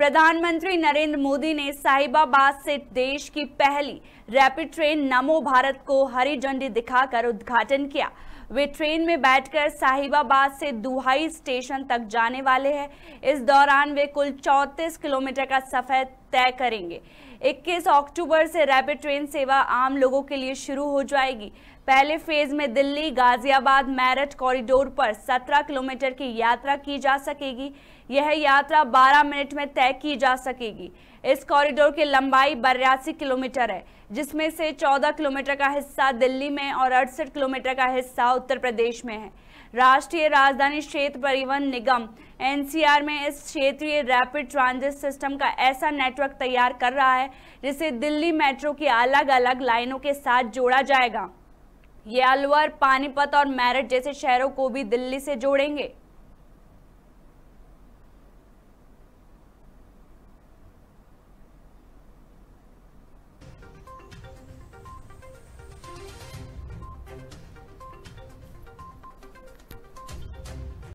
प्रधानमंत्री नरेंद्र मोदी ने साहिबाबाद से देश की पहली रैपिड ट्रेन नमो भारत को हरी झंडी दिखाकर उद्घाटन किया वे ट्रेन में बैठकर साहिबाबाद से दुहाई स्टेशन तक जाने वाले हैं इस दौरान वे कुल 34 किलोमीटर का सफर तय करेंगे 21 अक्टूबर से रैपिड ट्रेन सेवा आम लोगों के लिए शुरू हो जाएगी पहले फेज में दिल्ली गाजियाबाद मेरठ कॉरिडोर पर 17 किलोमीटर की यात्रा की जा सकेगी यह यात्रा 12 मिनट में तय की जा सकेगी इस कॉरिडोर की लंबाई बयासी किलोमीटर है जिसमें से 14 किलोमीटर का हिस्सा दिल्ली में और अड़सठ किलोमीटर का हिस्सा उत्तर प्रदेश में है राष्ट्रीय राजधानी क्षेत्र परिवहन निगम एनसीआर में इस क्षेत्रीय रैपिड ट्रांजिट सिस्टम का ऐसा नेटवर्क तैयार कर रहा है जिसे दिल्ली मेट्रो की अलग अलग लाइनों के साथ जोड़ा जाएगा ये अलवर पानीपत और मेरठ जैसे शहरों को भी दिल्ली से जोड़ेंगे